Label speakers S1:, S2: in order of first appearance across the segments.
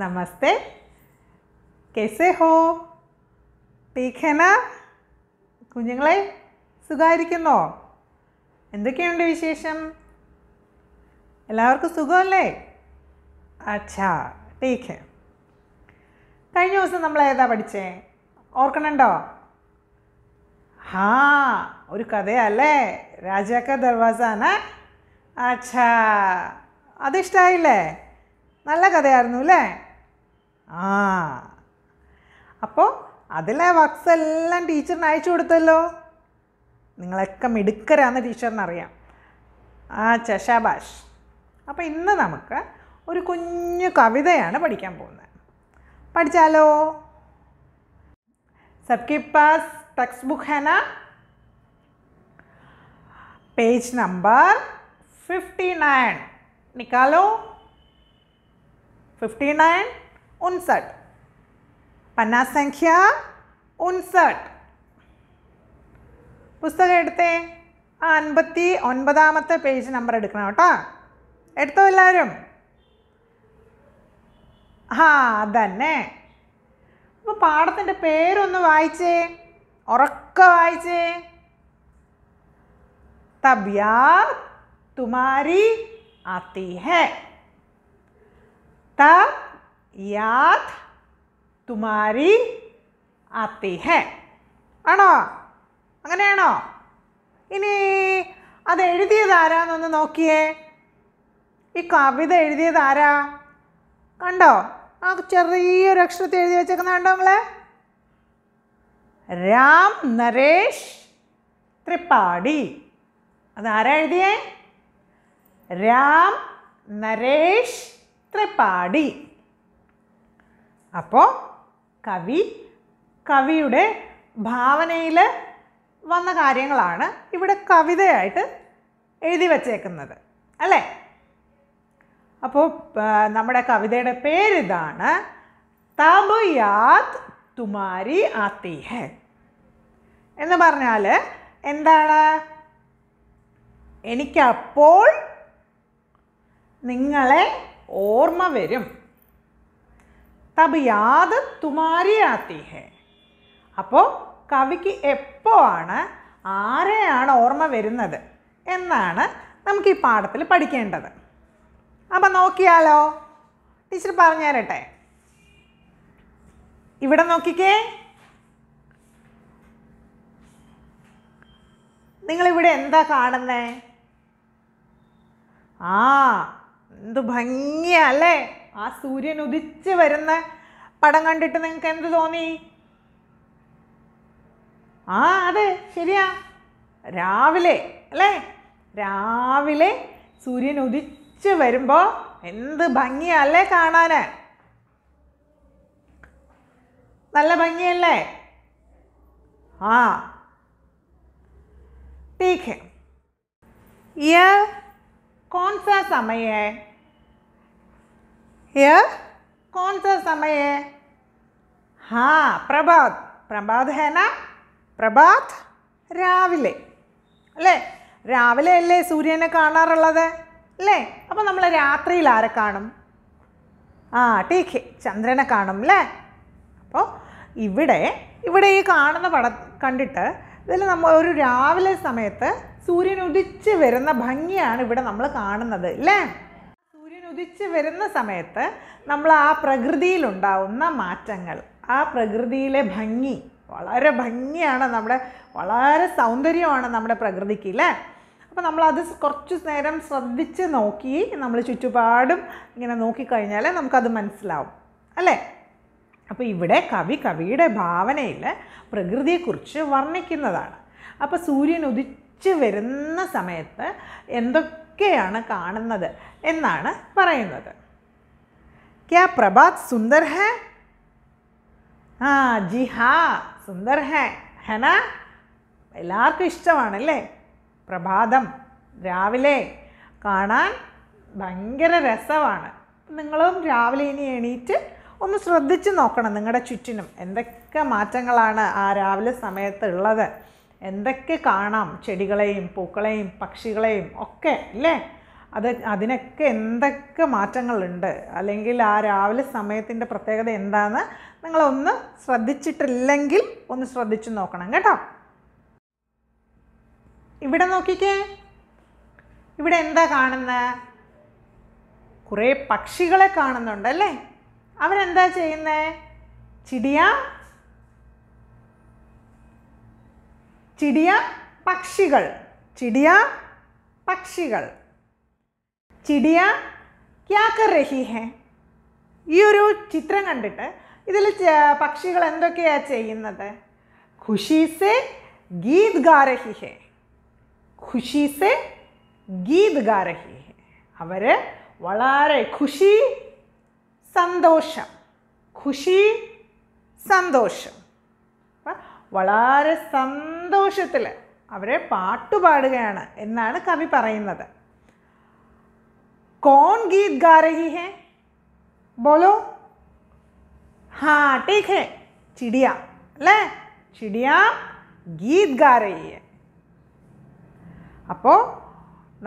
S1: नमस्ते कैसे हो ठीक ഹോ ടീഖന കുഞ്ഞുങ്ങളെ സുഖമായിരിക്കുന്നോ എന്തൊക്കെയുണ്ട് വിശേഷം എല്ലാവർക്കും സുഖമല്ലേ അച്ഛാ ടീക്ക് കഴിഞ്ഞ ദിവസം നമ്മൾ ഏതാ പഠിച്ചേ ഓർക്കണുണ്ടോ ഹാ ഒരു കഥയല്ലേ രാജാക്ക ദർവാസാണ് അച്ഛാ അതിഷ്ടായില്ലേ നല്ല കഥയായിരുന്നു അല്ലേ ആ അപ്പോൾ അതിലെ വർക്ക്സ് എല്ലാം ടീച്ചറിന് അയച്ചു കൊടുത്തല്ലോ നിങ്ങളൊക്കെ മിടുക്കരാന്ന് ടീച്ചറിനറിയാം ആ ചഷാബാഷ് അപ്പോൾ ഇന്ന് നമുക്ക് ഒരു കുഞ്ഞു കവിതയാണ് പഠിക്കാൻ പോകുന്നത് പഠിച്ചാലോ സബ്കി പാസ് ടെക്സ്റ്റ് ബുക്ക് ഹെന പേജ് നമ്പർ ഫിഫ്റ്റി നയൻ നിക്കാലോ ഫിഫ്റ്റി നയൻ उनसठ पन्ना സംഖ്യ उनसठ പുസ്തകം എടുത്തേ ആ അൻപത്തി ഒൻപതാമത്തെ പേജ് നമ്പർ എടുക്കണം കേട്ടോ എടുത്തോ എല്ലാവരും ആ അതന്നെ അപ്പോൾ പാഠത്തിൻ്റെ പേരൊന്ന് വായിച്ചേ ഉറക്ക വായിച്ചേ തബ്യാ തുമാരി ആത്തി ഹേ തബ് യാദ് തുമാരി ആത്തി ഹേ ആണോ അങ്ങനെയാണോ ഇനി അത് എഴുതിയത് ആരാന്നൊന്ന് നോക്കിയേ ഈ കവിത എഴുതിയത് ആരാ കണ്ടോ ആ ചെറിയൊരു അക്ഷരത്തിൽ എഴുതി വെച്ചേക്കുന്ന കണ്ടോ നമ്മളെ രാം നരേഷ് ത്രിപാഠി അതാരാ എഴുതിയേ രാം നരേഷ് ത്രിപാഠി അപ്പോൾ കവി കവിയുടെ ഭാവനയിൽ വന്ന കാര്യങ്ങളാണ് ഇവിടെ കവിതയായിട്ട് എഴുതി വച്ചേക്കുന്നത് അല്ലേ അപ്പോൾ നമ്മുടെ കവിതയുടെ പേരിതാണ് തബ് യാത് തുമാരി ആത്തി ഹെ എന്ന് പറഞ്ഞാൽ എന്താണ് എനിക്കപ്പോൾ നിങ്ങളെ ഓർമ്മ വരും തബ് യാത് തുമാരി ആത്തി ഹേ അപ്പോൾ കവിക്ക് എപ്പോ ആണ് ആരെയാണ് ഓർമ്മ വരുന്നത് എന്നാണ് നമുക്ക് ഈ പാഠത്തിൽ പഠിക്കേണ്ടത് അപ്പം നോക്കിയാലോ ടീച്ചർ പറഞ്ഞുതരട്ടെ ഇവിടെ നോക്കിക്കേ നിങ്ങളിവിടെ എന്താ കാണുന്നേ ആ എന്ത് ഭംഗിയല്ലേ ആ സൂര്യൻ ഉദിച്ച് വരുന്ന പടം കണ്ടിട്ട് നിങ്ങൾക്ക് എന്ത് തോന്നി ആ അതെ ശരിയാ രാവിലെ അല്ലേ രാവിലെ സൂര്യൻ ഉദിച്ച് വരുമ്പോൾ എന്ത് ഭംഗിയല്ലേ കാണാൻ നല്ല ഭംഗിയല്ലേ ആ ടീക്ക് है यह कौन सा ഹിയർ कौन सा समय है हाँ प्रभात प्रभात है ना പ്രഭാത് രാവിലെ അല്ലേ രാവിലെ അല്ലേ സൂര്യനെ കാണാറുള്ളത് അല്ലേ അപ്പോൾ നമ്മൾ രാത്രിയിൽ ആരെ കാണും ആ ടീക്ക് ചന്ദ്രനെ കാണും അല്ലേ അപ്പോൾ ഇവിടെ ഇവിടെ ഈ കാണുന്ന പടം കണ്ടിട്ട് ഇതിൽ നമ്മൾ ഒരു രാവിലെ സമയത്ത് സൂര്യൻ ഉദിച്ച് വരുന്ന ഭംഗിയാണ് ഇവിടെ നമ്മൾ കാണുന്നത് അല്ലേ രുതിച്ച് വരുന്ന സമയത്ത് നമ്മൾ ആ പ്രകൃതിയിലുണ്ടാവുന്ന മാറ്റങ്ങൾ ആ പ്രകൃതിയിലെ ഭംഗി വളരെ ഭംഗിയാണ് നമ്മുടെ വളരെ സൗന്ദര്യമാണ് നമ്മുടെ പ്രകൃതിക്ക് അല്ലേ അപ്പോൾ നമ്മളത് കുറച്ച് നേരം ശ്രദ്ധിച്ച് നോക്കി നമ്മൾ ചുറ്റുപാടും ഇങ്ങനെ നോക്കിക്കഴിഞ്ഞാൽ നമുക്കത് മനസ്സിലാവും അല്ലേ അപ്പോൾ ഇവിടെ കവി കവിയുടെ ഭാവനയിൽ പ്രകൃതിയെക്കുറിച്ച് വർണ്ണിക്കുന്നതാണ് അപ്പോൾ സൂര്യൻ ഉദിച്ച് വരുന്ന സമയത്ത് എന്തൊക്കെ ഒക്കെയാണ് കാണുന്നത് എന്നാണ് പറയുന്നത് ക്യാ പ്രഭാത് സുന്ദർ ഹേ ആ ജി ഹാ സുന്ദർ ഹേ ഹന എല്ലാവർക്കും ഇഷ്ടമാണല്ലേ പ്രഭാതം രാവിലെ കാണാൻ ഭയങ്കര രസമാണ് നിങ്ങളും രാവിലെ ഇനി എണീറ്റ് ഒന്ന് ശ്രദ്ധിച്ച് നോക്കണം നിങ്ങളുടെ ചുറ്റിനും എന്തൊക്കെ മാറ്റങ്ങളാണ് ആ രാവിലെ സമയത്ത് ഉള്ളത് എന്തൊക്കെ കാണാം ചെടികളെയും പൂക്കളെയും പക്ഷികളെയും ഒക്കെ അല്ലേ അത് അതിനൊക്കെ എന്തൊക്കെ മാറ്റങ്ങളുണ്ട് അല്ലെങ്കിൽ ആ രാവിലെ സമയത്തിൻ്റെ പ്രത്യേകത എന്താണെന്ന് നിങ്ങളൊന്ന് ശ്രദ്ധിച്ചിട്ടില്ലെങ്കിൽ ഒന്ന് ശ്രദ്ധിച്ചു നോക്കണം കേട്ടോ ഇവിടെ നോക്കിക്കേ ഇവിടെ എന്താ കാണുന്നത് കുറേ പക്ഷികളെ കാണുന്നുണ്ടല്ലേ അവരെന്താ ചെയ്യുന്നത് ചിടിയാ ചിടിയ പക്ഷികൾ ചിടിയ പക്ഷികൾ ചിടിയ ക്യാക്കർ റഹി ഹെ ഈ ഒരു ചിത്രം കണ്ടിട്ട് ഇതിൽ പക്ഷികൾ എന്തൊക്കെയാണ് ചെയ്യുന്നത് ഖുഷീസെ ഗീത് ഗാരഹി റഹി ഹെ ഖുഷീസെ ഗീത് ഗാരഹി റഹി ഹെ അവർ വളരെ ഖുഷി സന്തോഷം ഖുഷി സന്തോഷം അപ്പം വളരെ സന്തോഷത്തിൽ അവരെ പാട്ടുപാടുകയാണ് എന്നാണ് കവി പറയുന്നത് കോൺ ഗീത് ഗാരഹി രഹി ഹേ ബോലോ ഹാ ടീക്ക് ഹേ ചിടിയ അല്ലേ ചിടിയ ഗീത് ഗാരഹി രഹി ഹേ അപ്പോൾ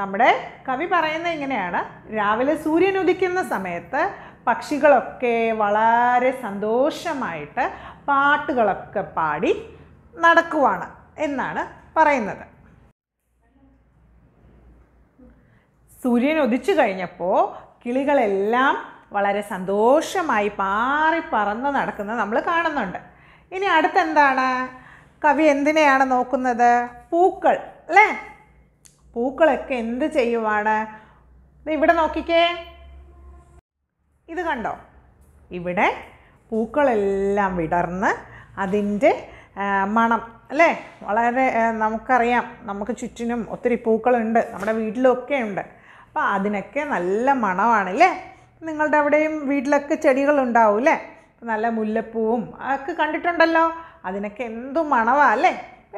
S1: നമ്മുടെ കവി പറയുന്നത് ഇങ്ങനെയാണ് രാവിലെ സൂര്യൻ ഉദിക്കുന്ന സമയത്ത് പക്ഷികളൊക്കെ വളരെ സന്തോഷമായിട്ട് പാട്ടുകളൊക്കെ പാടി നടക്കുവാണ് എന്നാണ് പറയുന്നത് സൂര്യൻ ഉദിച്ചു കഴിഞ്ഞപ്പോൾ കിളികളെല്ലാം വളരെ സന്തോഷമായി പാറി പറന്ന് നടക്കുന്നത് നമ്മൾ കാണുന്നുണ്ട് ഇനി അടുത്തെന്താണ് കവി എന്തിനെയാണ് നോക്കുന്നത് പൂക്കൾ അല്ലേ പൂക്കളൊക്കെ എന്ത് ചെയ്യുവാണ് ഇവിടെ നോക്കിക്കേ ഇത് കണ്ടോ ഇവിടെ പൂക്കളെല്ലാം വിടർന്ന് അതിൻ്റെ മണം അല്ലേ വളരെ നമുക്കറിയാം നമുക്ക് ചുറ്റിനും ഒത്തിരി പൂക്കളുണ്ട് നമ്മുടെ വീട്ടിലൊക്കെ ഉണ്ട് അപ്പോൾ അതിനൊക്കെ നല്ല മണമാണല്ലേ നിങ്ങളുടെ അവിടെയും വീട്ടിലൊക്കെ ചെടികളുണ്ടാവും അല്ലേ നല്ല മുല്ലപ്പൂവും ഒക്കെ കണ്ടിട്ടുണ്ടല്ലോ അതിനൊക്കെ എന്തു മണമാണ് അല്ലേ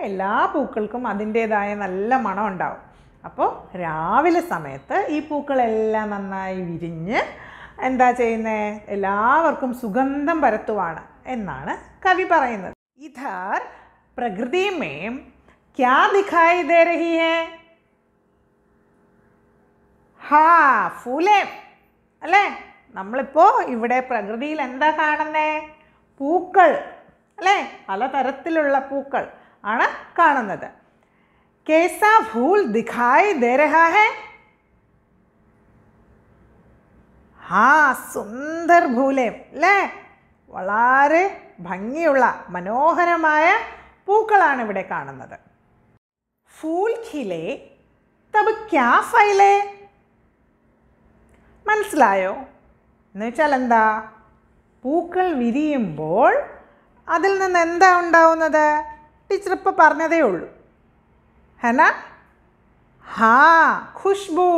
S1: എല്ലാ പൂക്കൾക്കും അതിൻ്റേതായ നല്ല മണം ഉണ്ടാവും അപ്പോൾ രാവിലെ സമയത്ത് ഈ പൂക്കളെല്ലാം നന്നായി വിരിഞ്ഞ് എന്താ ചെയ്യുന്നത് എല്ലാവർക്കും സുഗന്ധം പരത്തുവാണ് എന്നാണ് കവി പറയുന്നത് ഇധർ പ്രകൃതിമേം ക്യാ ദിഖായി ദേ രഹി ഹേ ഹാ ഫൂലേ അല്ലേ നമ്മളിപ്പോൾ ഇവിടെ പ്രകൃതിയിൽ എന്താ കാണുന്നേ പൂക്കൾ അല്ലേ പലതരത്തിലുള്ള പൂക്കൾ ആണ് കാണുന്നത് കേസ ഫൂൽ ദിഖായി ദേ ഹേ ആ സുന്ദർ ഭൂലയം അല്ലേ വളരെ ഭംഗിയുള്ള മനോഹരമായ പൂക്കളാണ് ഇവിടെ കാണുന്നത് ഫൂൽ ഖിലെ തബ് ക്യാ ഫൈലേ മനസ്സിലായോ എന്നുവെച്ചാൽ എന്താ പൂക്കൾ വിരിയുമ്പോൾ അതിൽ നിന്ന് എന്താ ഉണ്ടാവുന്നത് ടീച്ചർ ഇപ്പോൾ പറഞ്ഞതേ ഉള്ളൂ ഹന ഹാ ഖുഷ്ബു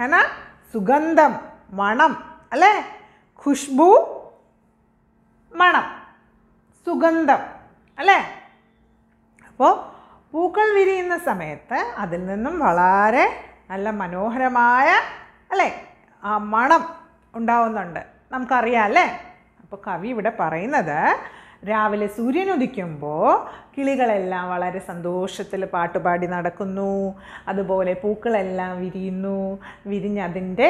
S1: ഹനാ സുഗന്ധം മണം അല്ലേ ഖുഷ്ബു മണം സുഗന്ധം അല്ലേ അപ്പോൾ പൂക്കൾ വിരിയുന്ന സമയത്ത് അതിൽ നിന്നും വളരെ നല്ല മനോഹരമായ അല്ലേ ആ മണം ഉണ്ടാവുന്നുണ്ട് നമുക്കറിയാം അല്ലേ അപ്പോൾ കവി ഇവിടെ പറയുന്നത് രാവിലെ സൂര്യൻ ഉദിക്കുമ്പോൾ കിളികളെല്ലാം വളരെ സന്തോഷത്തിൽ പാട്ടുപാടി നടക്കുന്നു അതുപോലെ പൂക്കളെല്ലാം വിരിയുന്നു വിരിഞ്ഞതിൻ്റെ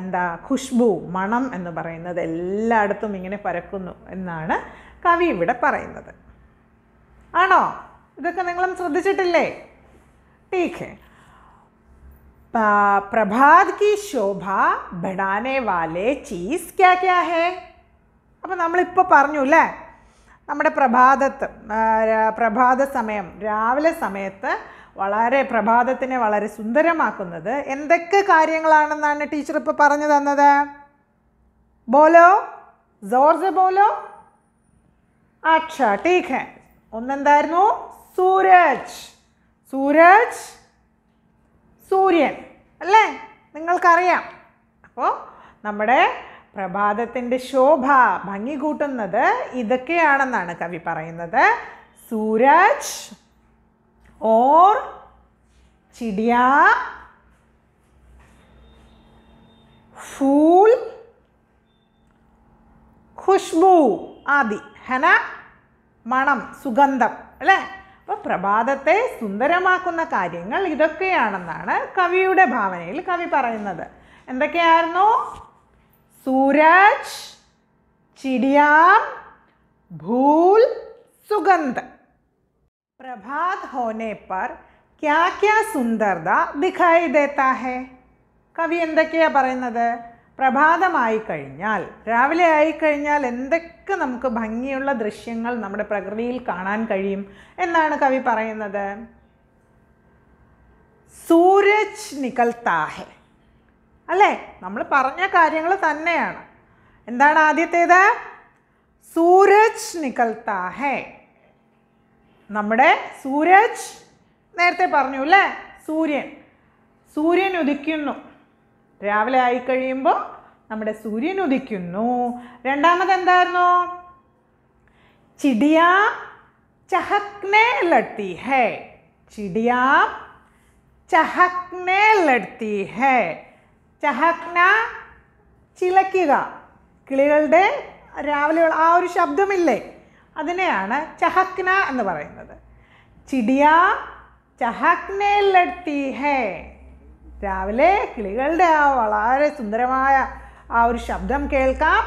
S1: എന്താ ഖുഷ്ബു മണം എന്ന് പറയുന്നത് എല്ലായിടത്തും ഇങ്ങനെ പരക്കുന്നു എന്നാണ് കവി ഇവിടെ പറയുന്നത് ആണോ ഇതൊക്കെ നിങ്ങളും ശ്രദ്ധിച്ചിട്ടില്ലേ ടീക്ക് പ്രഭാത് കി ശോഭ ബഡാനെ വാലേ ചീസ് ക്യാ ക്യാ ഹേ അപ്പം നമ്മളിപ്പോൾ പറഞ്ഞു അല്ലേ നമ്മുടെ പ്രഭാതത്ത് പ്രഭാത സമയം രാവിലെ സമയത്ത് വളരെ പ്രഭാതത്തിനെ വളരെ സുന്ദരമാക്കുന്നത് എന്തൊക്കെ കാര്യങ്ങളാണെന്നാണ് ടീച്ചർ ഇപ്പോൾ പറഞ്ഞു തന്നത് ബോലോ ജോർജ് ബോലോ അച്ഛ ടീക്ക് ഒന്നെന്തായിരുന്നു സൂരജ് സൂരജ് സൂര്യൻ അല്ലേ നിങ്ങൾക്കറിയാം അപ്പോൾ നമ്മുടെ പ്രഭാതത്തിൻ്റെ ശോഭ ഭംഗി കൂട്ടുന്നത് ഇതൊക്കെയാണെന്നാണ് കവി പറയുന്നത് സൂരജ് ഓർ ചിടിയ ഫൂൽ ഖുഷ്ബു ആദി ഹന മണം സുഗന്ധം അല്ലേ അപ്പോൾ പ്രഭാതത്തെ സുന്ദരമാക്കുന്ന കാര്യങ്ങൾ ഇതൊക്കെയാണെന്നാണ് കവിയുടെ ഭാവനയിൽ കവി പറയുന്നത് എന്തൊക്കെയായിരുന്നു സൂരജ് ചിടിയാം ഭൂൽ സുഗന്ധ പ്രഭാത് होने पर क्या क्या സുന്ദർത ദിഖായി ദേത്താ ഹെ കവി എന്തൊക്കെയാ പറയുന്നത് പ്രഭാതമായി കഴിഞ്ഞാൽ രാവിലെ ആയിക്കഴിഞ്ഞാൽ എന്തൊക്കെ നമുക്ക് ഭംഗിയുള്ള ദൃശ്യങ്ങൾ നമ്മുടെ പ്രകൃതിയിൽ കാണാൻ കഴിയും എന്നാണ് കവി പറയുന്നത് സൂരജ് നികൽത്താഹെ അല്ലേ നമ്മൾ പറഞ്ഞ കാര്യങ്ങൾ തന്നെയാണ് എന്താണ് ആദ്യത്തേത് സൂരജ് നിക്കൽത്ത ഹേ നമ്മുടെ സൂരജ് നേരത്തെ പറഞ്ഞു അല്ലേ സൂര്യൻ സൂര്യൻ ഉദിക്കുന്നു രാവിലെ ആയിക്കഴിയുമ്പോൾ നമ്മുടെ സൂര്യൻ ഉദിക്കുന്നു രണ്ടാമത് എന്തായിരുന്നു ചിടിയ ചഹക്നെ ലട്ടി ഹേ ചിടിയ ചഹക്നെ ലട്ടി ഹേ ചഹക്ന ചിലയ്ക്കുക കിളികളുടെ രാവിലെ ആ ഒരു ശബ്ദമില്ലേ അതിനെയാണ് ചഹക്ന എന്ന് പറയുന്നത് ചിടിയ ചഹക്നേ ലട്ടി ഹേ രാവിലെ കിളികളുടെ ആ വളരെ സുന്ദരമായ ആ ഒരു ശബ്ദം കേൾക്കാം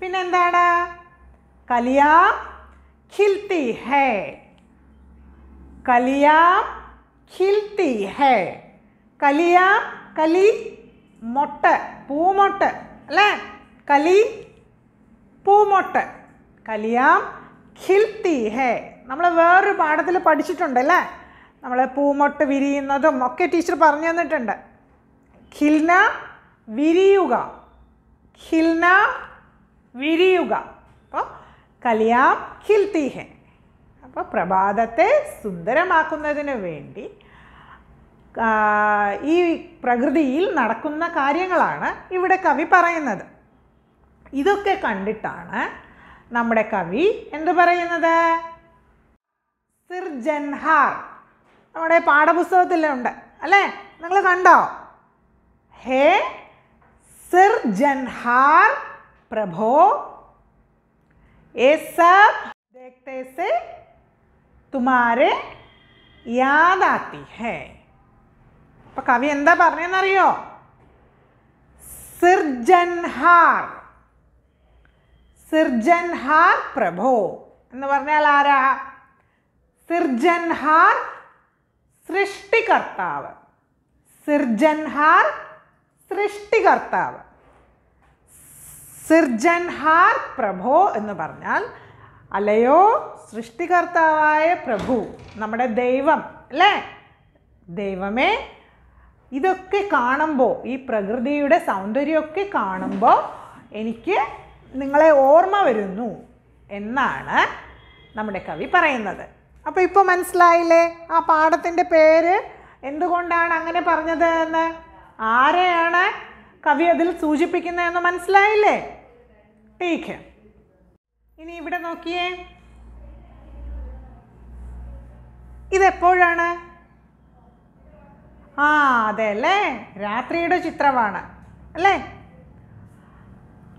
S1: പിന്നെന്താണ് കലിയ ഖിൽത്തി ഹേ കലിയ ഖിൽത്തി ഹേ കലിയ കലി മൊട്ട പൂമൊട്ട് അല്ലേ കലി പൂമൊട്ട് കലിയാം ഖിൽത്തി ഹേ നമ്മൾ വേറൊരു പാഠത്തിൽ പഠിച്ചിട്ടുണ്ട് അല്ലേ നമ്മൾ പൂമൊട്ട് വിരിയുന്നതും ഒക്കെ ടീച്ചർ പറഞ്ഞു തന്നിട്ടുണ്ട് ഖിൽന വിരിയുക ഖിൽന വിരിയുക അപ്പോൾ കലിയാം ഖിൽത്തി ഹേ അപ്പോൾ പ്രഭാതത്തെ സുന്ദരമാക്കുന്നതിന് വേണ്ടി ഈ പ്രകൃതിയിൽ നടക്കുന്ന കാര്യങ്ങളാണ് ഇവിടെ കവി പറയുന്നത് ഇതൊക്കെ കണ്ടിട്ടാണ് നമ്മുടെ കവി എന്ത് പറയുന്നത് സിർജൻഹാർ നമ്മുടെ പാഠപുസ്തകത്തിലുണ്ട് അല്ലേ നിങ്ങൾ കണ്ടോ ഹേ സിർജൻഹാർ പ്രഭോ ये सब देखते से तुम्हारे याद आती है അപ്പൊ കവി എന്താ പറഞ്ഞെന്നറിയോ സിർജൻഹാർ സിർജൻഹാർ പ്രഭോ എന്ന് പറഞ്ഞാൽ ആരാ സിർജൻഹാർ സൃഷ്ടികർത്താവ് സിർജൻഹാർ സൃഷ്ടികർത്താവ് സിർജൻഹാർ പ്രഭോ എന്ന് പറഞ്ഞാൽ അലയോ സൃഷ്ടികർത്താവായ പ്രഭു നമ്മുടെ ദൈവം അല്ലേ ദൈവമേ ഇതൊക്കെ കാണുമ്പോൾ ഈ പ്രകൃതിയുടെ സൗന്ദര്യമൊക്കെ കാണുമ്പോൾ എനിക്ക് നിങ്ങളെ ഓർമ്മ വരുന്നു എന്നാണ് നമ്മുടെ കവി പറയുന്നത് അപ്പോൾ ഇപ്പോൾ മനസ്സിലായില്ലേ ആ പാഠത്തിൻ്റെ പേര് എന്തുകൊണ്ടാണ് അങ്ങനെ പറഞ്ഞത് എന്ന് ആരെയാണ് കവി അതിൽ സൂചിപ്പിക്കുന്നതെന്ന് മനസ്സിലായില്ലേ ടീക്ക് ഇനി ഇവിടെ നോക്കിയേ ഇതെപ്പോഴാണ് ആ അതെ അല്ലേ രാത്രിയുടെ ചിത്രമാണ് അല്ലേ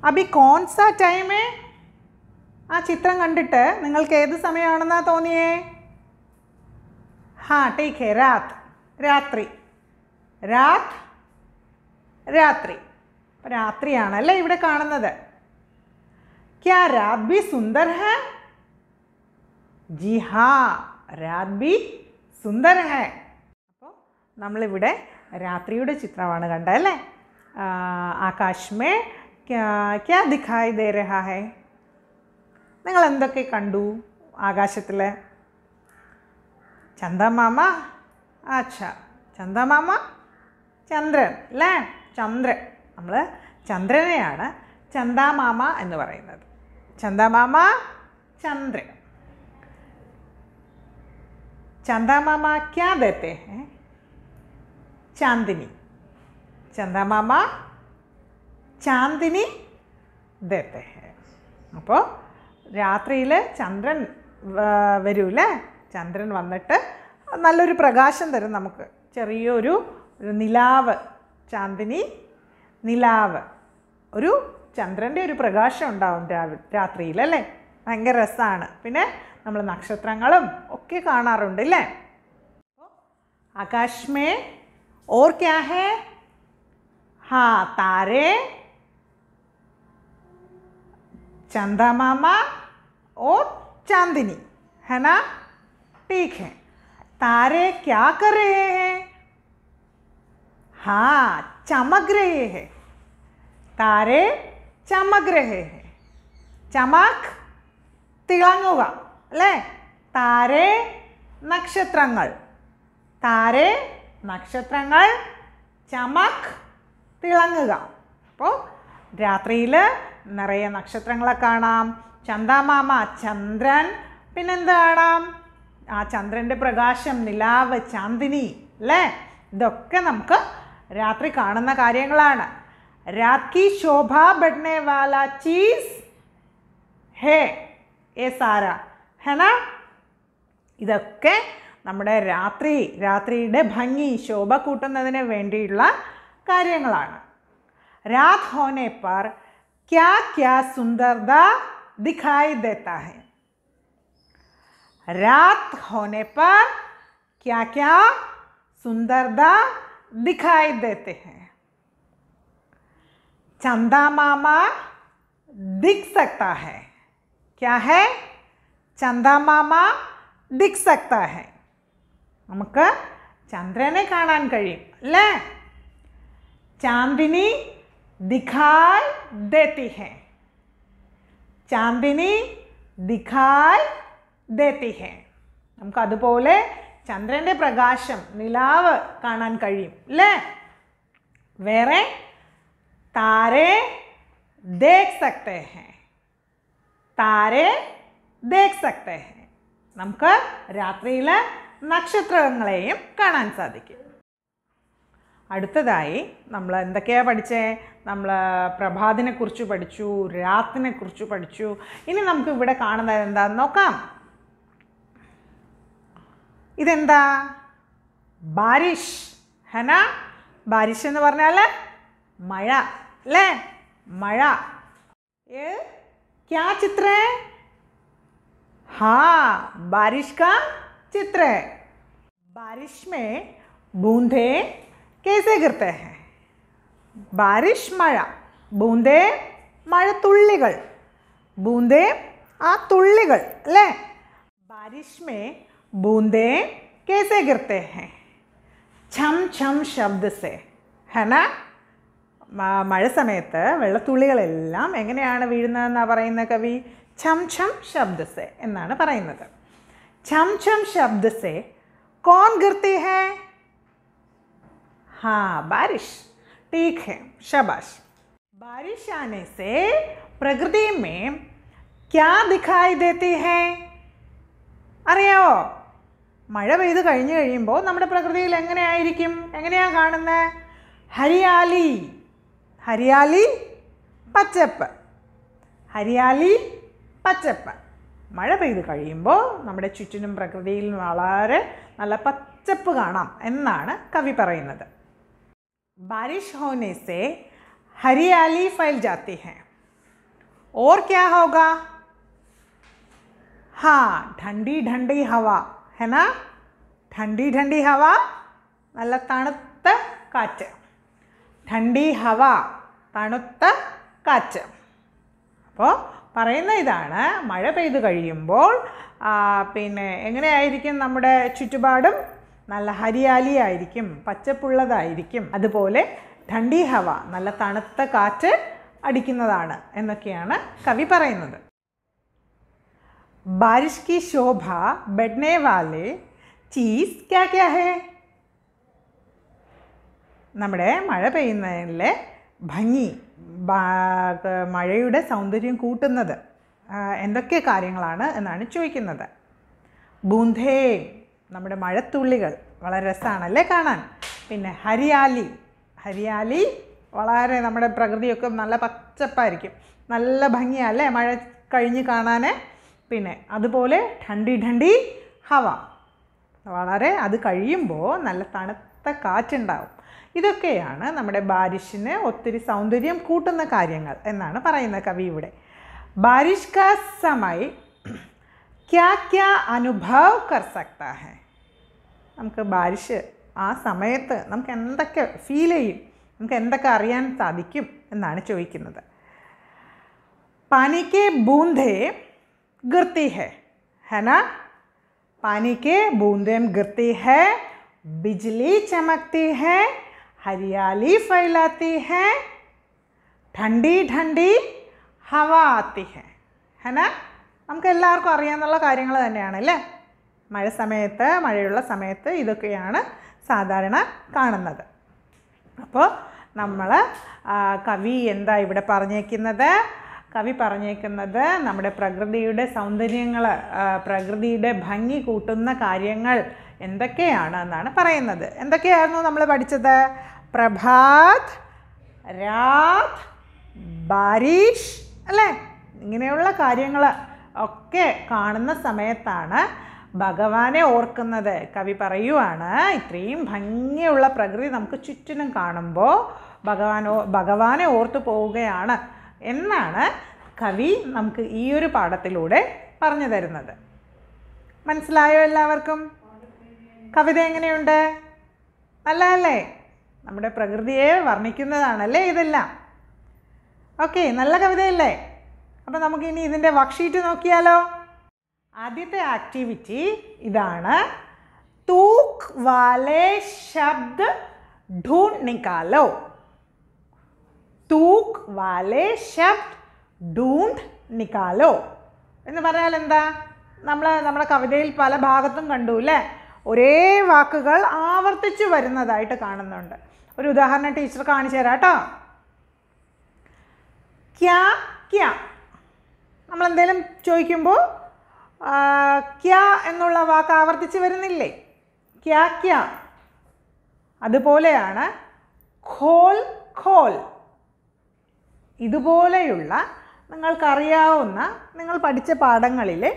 S1: അബി കോൺസ ടൈമേ ആ ചിത്രം കണ്ടിട്ട് നിങ്ങൾക്ക് ഏത് സമയമാണെന്നാ തോന്നിയേ ഹാ ടേക്ക് രാത് രാത്രി രാത് രാത്രി അപ്പം രാത്രിയാണല്ലേ ഇവിടെ കാണുന്നത് ക്യാ രാത് ബി സുന്ദർ ഹെ ജി ഹാ രാത് ബി സുന്ദർ ഹെ നമ്മളിവിടെ രാത്രിയുടെ ചിത്രമാണ് അല്ലേ ആകാശ്മേ ക്യാ ദിഖായ് ദേ രഹാ നിങ്ങൾ എന്തൊക്കെ കണ്ടു ആകാശത്തിൽ ചന്ദമാമ അച്ഛാ ചന്ദമാമ ചന്ദ്രൻ അല്ലേ ചന്ദ്രൻ നമ്മൾ ചന്ദ്രനെയാണ് ചന്ദാമാമ എന്ന് പറയുന്നത് ചന്ദമാമ ചന്ദ്രൻ ചന്ദാമാമ ക്യാ ദത്തെ ഏ ചാന്ദിനി ചന്ദമാമ ചാന്ദിനി ദേത്തെ അപ്പോൾ രാത്രിയിൽ ചന്ദ്രൻ വരൂല്ലേ ചന്ദ്രൻ വന്നിട്ട് നല്ലൊരു പ്രകാശം തരും നമുക്ക് ചെറിയൊരു നിലാവ് ചാന്ദിനി നിലാവ് ഒരു ചന്ദ്രൻ്റെ ഒരു പ്രകാശം ഉണ്ടാവും രാവി രാത്രിയിൽ അല്ലേ ഭയങ്കര രസമാണ് പിന്നെ നമ്മൾ നക്ഷത്രങ്ങളും ഒക്കെ കാണാറുണ്ട് അല്ലേ ആകാശ്മേ और क्या है हाँ तारे चंदा मामा और चांदनी है ना ठीक है तारे क्या कर रहे हैं हाँ चमक रहे हैं तारे चमक रहे हैं चमक होगा ले तारे नक्षत्रंगल तारे നക്ഷത്രങ്ങൾ ചമക് തിളങ്ങുക അപ്പോൾ രാത്രിയിൽ നിറയെ നക്ഷത്രങ്ങളെ കാണാം ചന്ദാമാമ ചന്ദ്രൻ പിന്നെന്ത് കാണാം ആ ചന്ദ്രൻ്റെ പ്രകാശം നിലാവ് ചാന്ദിനി അല്ലേ ഇതൊക്കെ നമുക്ക് രാത്രി കാണുന്ന കാര്യങ്ങളാണ് രാത്രി ശോഭ ബഡ്നേ വാല ചീസ് ഹേ ഏ സാര ഹെന ഇതൊക്കെ നമ്മുടെ രാത്രി രാത്രിയുടെ ഭംഗി ശോഭ കൂട്ടുന്നതിന് വേണ്ടിയുള്ള रात होने पर क्या क्या सुंदरता दिखाई देता है रात होने पर क्या क्या सुंदरता दिखाई देते हैं चंदा मामा दिख सकता है क्या है चंदा मामा दिख सकता है നമുക്ക് ചന്ദ്രനെ കാണാൻ കഴിയും അല്ലേ ചാന്ദിനി ദിഖായ് ദേത്തി ഹെ ചാന്ദിനി ദിഖായ് ദേത്തി നമുക്ക് അതുപോലെ ചന്ദ്രൻ്റെ പ്രകാശം നിലാവ് കാണാൻ കഴിയും അല്ലേ വേറെ താരേ ദേഖ് സക്തേ ഹെ താരെ ദേഖ് സക്തേ ഹെ നമുക്ക് രാത്രിയിൽ നക്ഷത്രങ്ങളെയും കാണാൻ സാധിക്കും അടുത്തതായി നമ്മൾ എന്തൊക്കെയാണ് പഠിച്ചേ നമ്മൾ പ്രഭാതിനെക്കുറിച്ച് പഠിച്ചു രാത്രിനെക്കുറിച്ച് പഠിച്ചു ഇനി നമുക്ക് ഇവിടെ കാണുന്നത് എന്താണെന്ന് നോക്കാം ഇതെന്താ ബാരിഷ് ഹന ബാരിഷ് എന്ന് പറഞ്ഞാൽ മഴ അല്ലേ മഴ ഏ ക്യാ ചിത്രേ ഹാ बारिश का चित्र है बारिश में बूंदे कैसे गिरते हैं बारिश മഴ ബൂന്തേ മഴത്തുള്ളികൾ बूंदे ആ തുള്ളികൾ അല്ലേ बारिश में बूंदे कैसे गिरते हैं छम छम शब्द से है ना മഴ സമയത്ത് വെള്ളത്തുള്ളികളെല്ലാം എങ്ങനെയാണ് വീഴുന്നതെന്നാണ് പറയുന്ന കവി ഛം ഛം ശബ്ദസെ എന്നാണ് പറയുന്നത് छम छम शब्द से कौन गिरते हैं हाँ बारिश ठीक है शाबाश बारिश आने से प्रकृति में क्या दिखाई देती है അറിയാവോ മഴ പെയ്ത് കഴിഞ്ഞു കഴിയുമ്പോൾ നമ്മുടെ പ്രകൃതിയിൽ എങ്ങനെയായിരിക്കും എങ്ങനെയാണ് കാണുന്നത് ഹരിയാലി ഹരിയാലി പച്ചപ്പ് ഹരിയാലി പച്ചപ്പ് മഴ പെയ്ത് കഴിയുമ്പോൾ നമ്മുടെ ചുറ്റിനും പ്രകൃതിയിൽ വളരെ നല്ല പച്ചപ്പ് കാണാം എന്നാണ് കവി പറയുന്നത് ബാരിഷ് ഹോനെ ഹരിയാലി ഫയൽ ജാത്തി ഹെ ഓർ ക്യാ ഹോക ഹാ ഠണ്ഡി ഠണ്ഡി ഹവ ഹെ നാ ഠണ്ഡി ഹവ നല്ല തണുത്ത കാറ്റ് ഠണ്ടി ഹവ തണുത്ത കാറ്റ് അപ്പോൾ പറയുന്ന ഇതാണ് മഴ പെയ്തു കഴിയുമ്പോൾ പിന്നെ എങ്ങനെയായിരിക്കും നമ്മുടെ ചുറ്റുപാടും നല്ല ഹരിയാലി ആയിരിക്കും പച്ചപ്പുള്ളതായിരിക്കും അതുപോലെ ഠണ്ടി ഹവ നല്ല തണുത്ത കാറ്റ് അടിക്കുന്നതാണ് എന്നൊക്കെയാണ് കവി പറയുന്നത് बारिश की शोभा बढ़ने वाले ചീസ് ക്യാ ക്യാ ഹേ നമ്മുടെ മഴ പെയ്യുന്നതിലെ ഭംഗി മഴയുടെ സൗന്ദര്യം കൂട്ടുന്നത് എന്തൊക്കെ കാര്യങ്ങളാണ് എന്നാണ് ചോദിക്കുന്നത് ബൂന്ധേ നമ്മുടെ മഴത്തുള്ളികൾ വളരെ രസമാണല്ലേ കാണാൻ പിന്നെ ഹരിയാലി ഹരിയാലി വളരെ നമ്മുടെ പ്രകൃതിയൊക്കെ നല്ല പച്ചപ്പായിരിക്കും നല്ല ഭംഗിയല്ലേ മഴ കഴിഞ്ഞ് കാണാൻ പിന്നെ അതുപോലെ ഠണ്ടി ഠണ്ടി ഹവ വളരെ അത് കഴിയുമ്പോൾ നല്ല തണുത്ത കാറ്റുണ്ടാവും ഇതൊക്കെയാണ് നമ്മുടെ ബാരിഷിന് ഒത്തിരി സൗന്ദര്യം കൂട്ടുന്ന കാര്യങ്ങൾ എന്നാണ് പറയുന്ന കവി ഇവിടെ ബാരിഷ് കാ സമയ് ക്യാ ക്യാ അനുഭവ് കർ സക്താ ഹെ നമുക്ക് ബാരിഷ് ആ സമയത്ത് നമുക്ക് എന്തൊക്കെ ഫീൽ ചെയ്യും നമുക്ക് എന്തൊക്കെ അറിയാൻ സാധിക്കും എന്നാണ് ചോദിക്കുന്നത് പനിക്ക് ബൂന്തേ ഗിർത്തി ഹെ ഹന പാനിക്ക് ബൂന്തേം ഗിർത്തി ഹെ बिजली चमकती है हरियाली फैलाती है ठंडी ठंडी हवा आती है है ना നമുക്ക് എല്ലാവർക്കും അറിയാമെന്നുള്ള കാര്യങ്ങൾ തന്നെയാണ് അല്ലേ മഴ സമയത്ത് മഴയുള്ള സമയത്ത് ഇതൊക്കെയാണ് സാധാരണ കാണുന്നത് അപ്പോൾ നമ്മൾ കവി എന്താ ഇവിടെ പറഞ്ഞേക്കുന്നത് കവി പറഞ്ഞേക്കുന്നത് നമ്മുടെ പ്രകൃതിയുടെ സൗന്ദര്യങ്ങൾ പ്രകൃതിയുടെ ഭംഗി കൂട്ടുന്ന കാര്യങ്ങൾ എന്തൊക്കെയാണ് എന്നാണ് പറയുന്നത് എന്തൊക്കെയായിരുന്നു നമ്മൾ പഠിച്ചത് പ്രഭാത് രാത് ബാരീഷ് അല്ലേ ഇങ്ങനെയുള്ള കാര്യങ്ങൾ ഒക്കെ കാണുന്ന സമയത്താണ് ഭഗവാനെ ഓർക്കുന്നത് കവി പറയുവാണ് ഇത്രയും ഭംഗിയുള്ള പ്രകൃതി നമുക്ക് ചുറ്റിനും കാണുമ്പോൾ ഭഗവാനോ ഭഗവാനെ ഓർത്തു പോവുകയാണ് എന്നാണ് കവി നമുക്ക് ഈ ഒരു പാഠത്തിലൂടെ പറഞ്ഞു തരുന്നത് മനസ്സിലായോ എല്ലാവർക്കും കവിത എങ്ങനെയുണ്ട് അല്ലേ നമ്മുടെ പ്രകൃതിയെ വർണ്ണിക്കുന്നതാണല്ലേ ഇതെല്ലാം ഓക്കെ നല്ല കവിതയല്ലേ അപ്പോൾ നമുക്കിനി ഇതിൻ്റെ വർക്ക്ഷീറ്റ് നോക്കിയാലോ ആദ്യത്തെ ആക്ടിവിറ്റി ഇതാണ് തൂക്ക് വാലേ ശബ്ദ ढूंढ निकालो തൂക്ക് വാലേ ശബ്ദ് ഡൂണ്ട് നിക്കാലോ എന്ന് പറഞ്ഞാൽ എന്താ നമ്മൾ നമ്മുടെ കവിതയിൽ പല ഭാഗത്തും കണ്ടു അല്ലേ ഒരേ വാക്കുകൾ ആവർത്തിച്ചു വരുന്നതായിട്ട് കാണുന്നുണ്ട് ഒരു ഉദാഹരണം ടീച്ചർ കാണിച്ചു തരാം കേട്ടോ ക്യാ ക്യാ എന്തെങ്കിലും ചോദിക്കുമ്പോൾ ക്യാ എന്നുള്ള വാക്ക് ആവർത്തിച്ച് വരുന്നില്ലേ ക്യാ ക്യാ അതുപോലെയാണ് ഖോൽ ഖോൽ ഇതുപോലെയുള്ള നിങ്ങൾക്കറിയാവുന്ന നിങ്ങൾ പഠിച്ച പാഠങ്ങളിലെ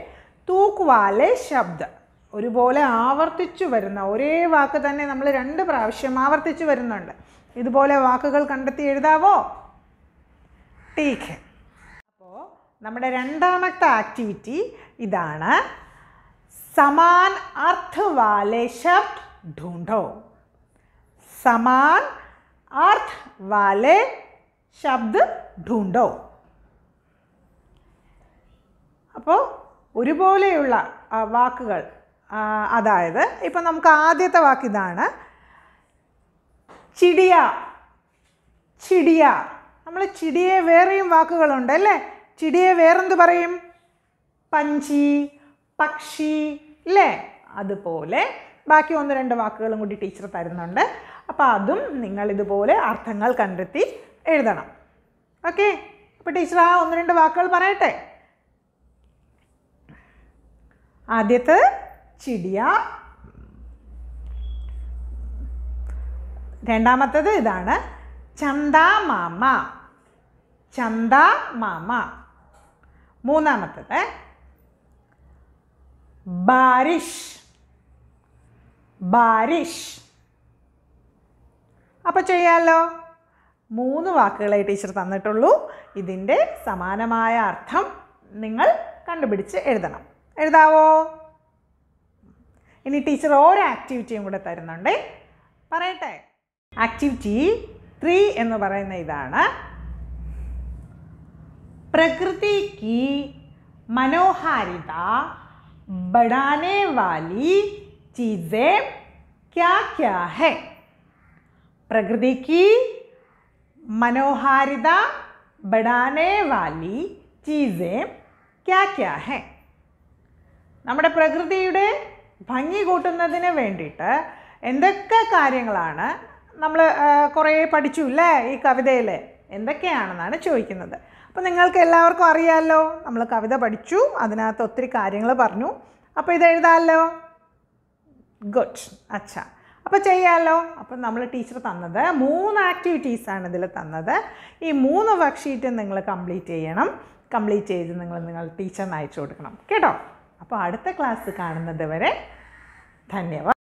S1: തൂക്കുവാലെ ശബ്ദം ഒരുപോലെ ആവർത്തിച്ചു വരുന്ന ഒരേ വാക്ക് തന്നെ നമ്മൾ രണ്ട് പ്രാവശ്യം ആവർത്തിച്ചു വരുന്നുണ്ട് ഇതുപോലെ വാക്കുകൾ കണ്ടെത്തി എഴുതാവോ ടീക്ക് അപ്പോൾ നമ്മുടെ രണ്ടാമത്തെ ആക്ടിവിറ്റി ഇതാണ് സമാൻ അർത്ഥ വാലെ ശബ്ദ് ढूंढो समान अर्थ वाले ശബ്ദ ഢൂണ്ടോ അപ്പോൾ ഒരുപോലെയുള്ള വാക്കുകൾ അതായത് ഇപ്പം നമുക്ക് ആദ്യത്തെ വാക്ക് ഇതാണ് ചിടിയ ചിടിയ നമ്മൾ ചിടിയെ വേറെയും വാക്കുകളുണ്ട് അല്ലേ ചിടിയെ വേറെന്ത് പറയും പഞ്ചി പക്ഷി അല്ലേ അതുപോലെ ബാക്കി ഒന്ന് രണ്ട് വാക്കുകളും കൂടി ടീച്ചർ തരുന്നുണ്ട് അപ്പോൾ അതും നിങ്ങൾ ഇതുപോലെ അർത്ഥങ്ങൾ കണ്ടെത്തി എഴുതണം ഓക്കെ അപ്പോൾ ടീച്ചർ ആ ഒന്ന് രണ്ട് വാക്കുകൾ പറയട്ടെ ആദ്യത്തെ ചിടിയ രണ്ടാമത്തത് ഇതാണ് ചന്ദ മാമ ചന്ത മാമ മൂന്നാമത്തത് ബാരിഷ് ബാരിഷ് അപ്പോൾ ചെയ്യാമല്ലോ മൂന്ന് വാക്കുകളെ ടീച്ചർ തന്നിട്ടുള്ളൂ ഇതിൻ്റെ സമാനമായ അർത്ഥം നിങ്ങൾ കണ്ടുപിടിച്ച് എഴുതണം എഴുതാവോ ഇനി ടീച്ചർ ഓരോ ആക്ടിവിറ്റിയും കൂടെ തരുന്നുണ്ട് പറയട്ടെ ആക്ടിവിറ്റി ത്രീ എന്ന് പറയുന്ന ഇതാണ് പ്രകൃതി മനോഹാരിത ബഡാനേ വാലി ചീസേ ക്യാ ക്യാ ഹെ പ്രകൃതി മനോഹാരിത ബഡാനേ വാലി ചീസേ ക്യാ ക്യാ ഹെ നമ്മുടെ പ്രകൃതിയുടെ ഭംഗി കൂട്ടുന്നതിന് വേണ്ടിയിട്ട് എന്തൊക്കെ കാര്യങ്ങളാണ് നമ്മൾ കുറേ പഠിച്ചു അല്ലേ ഈ കവിതയിൽ എന്തൊക്കെയാണെന്നാണ് ചോദിക്കുന്നത് അപ്പോൾ നിങ്ങൾക്ക് എല്ലാവർക്കും അറിയാമല്ലോ നമ്മൾ കവിത പഠിച്ചു അതിനകത്ത് ഒത്തിരി കാര്യങ്ങൾ പറഞ്ഞു അപ്പോൾ ഇത് എഴുതാമല്ലോ ഗുഡ് അച്ഛ അപ്പോൾ ചെയ്യാമല്ലോ അപ്പം നമ്മൾ ടീച്ചർ തന്നത് മൂന്ന് ആക്ടിവിറ്റീസാണ് ഇതിൽ തന്നത് ഈ മൂന്ന് വർക്ക് ഷീറ്റും നിങ്ങൾ കംപ്ലീറ്റ് ചെയ്യണം കംപ്ലീറ്റ് ചെയ്ത് നിങ്ങൾ നിങ്ങൾ ടീച്ചറിന് അയച്ചു കൊടുക്കണം കേട്ടോ അപ്പോൾ അടുത്ത ക്ലാസ് കാണുന്നത് വരെ ധന്യവാദം